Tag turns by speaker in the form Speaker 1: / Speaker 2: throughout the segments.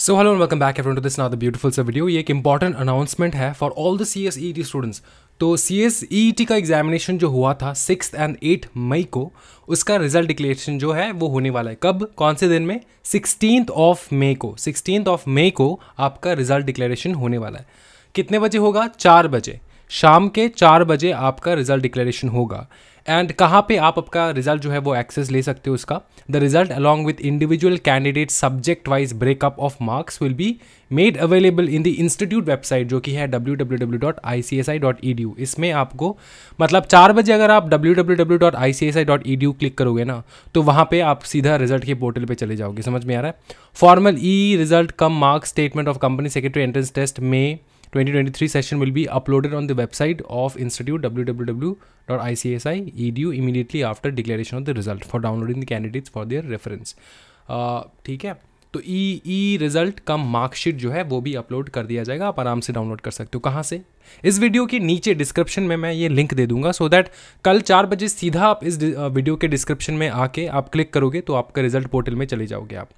Speaker 1: so hello and welcome back everyone to this now the beautiful सा video ये एक important announcement है for all the C S E T students तो C S E T का examination जो हुआ था सिक्स एंड एट मई को उसका रिजल्ट डिक्लेरेशन जो है वो होने वाला है कब कौन से दिन में सिक्सटीन ऑफ मई को सिक्सटीन ऑफ मई को आपका रिजल्ट डिक्लेरेशन होने वाला है कितने बजे होगा चार बजे शाम के चार बजे आपका रिजल्ट डिक्लेरेशन होगा एंड कहाँ पे आप आपका रिजल्ट जो है वो एक्सेस ले सकते हो उसका the result along with individual candidate subject wise breakup of marks will be made available in the institute website जो कि है W W W dot I C S I dot E D इसमें आपको मतलब चार बजे अगर आप W W W dot I C S I dot E D U click करोगे ना तो वहाँ पे आप सीधा रिजल्ट के पोर्टल पे चले जाओगे समझ में आ रहा है formal e result cum marks statement of company secretary entrance test में 2023 session will be uploaded on the website of institute www.icsi.edu immediately after declaration of the result for downloading the candidates for their reference ठीक uh, है तो ई ई result का marksheet जो है वो भी upload कर दिया जाएगा आप आराम से डाउनलोड कर सकते हो कहाँ से इस वीडियो के नीचे डिस्क्रिप्शन में मैं ये लिंक दे दूंगा सो so दैट कल चार बजे सीधा आप इस वीडियो के डिस्क्रिप्शन में आके आप क्लिक करोगे तो आपका रिजल्ट पोर्टल में चले जाओगे आप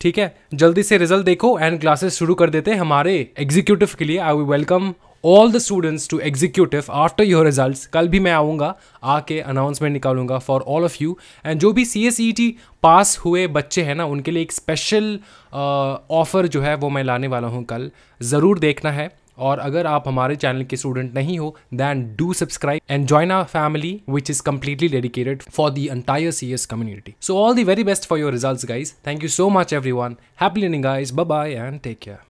Speaker 1: ठीक है जल्दी से रिजल्ट देखो एंड क्लासेस शुरू कर देते हैं हमारे एग्जीक्यूटिव के लिए I we welcome all the students to executive after your result कल भी मैं आऊँगा आके अनाउंसमेंट निकालूंगा for all of you and जो भी सी एस ई टी पास हुए बच्चे हैं ना उनके लिए एक स्पेशल ऑफ़र uh, जो है वो मैं लाने वाला हूँ कल ज़रूर देखना है और अगर आप हमारे चैनल के स्टूडेंट नहीं हो then do subscribe and join our family which is completely dedicated for the entire C S community so all the very best for your result guys thank you so much everyone happy learning guys bye and take care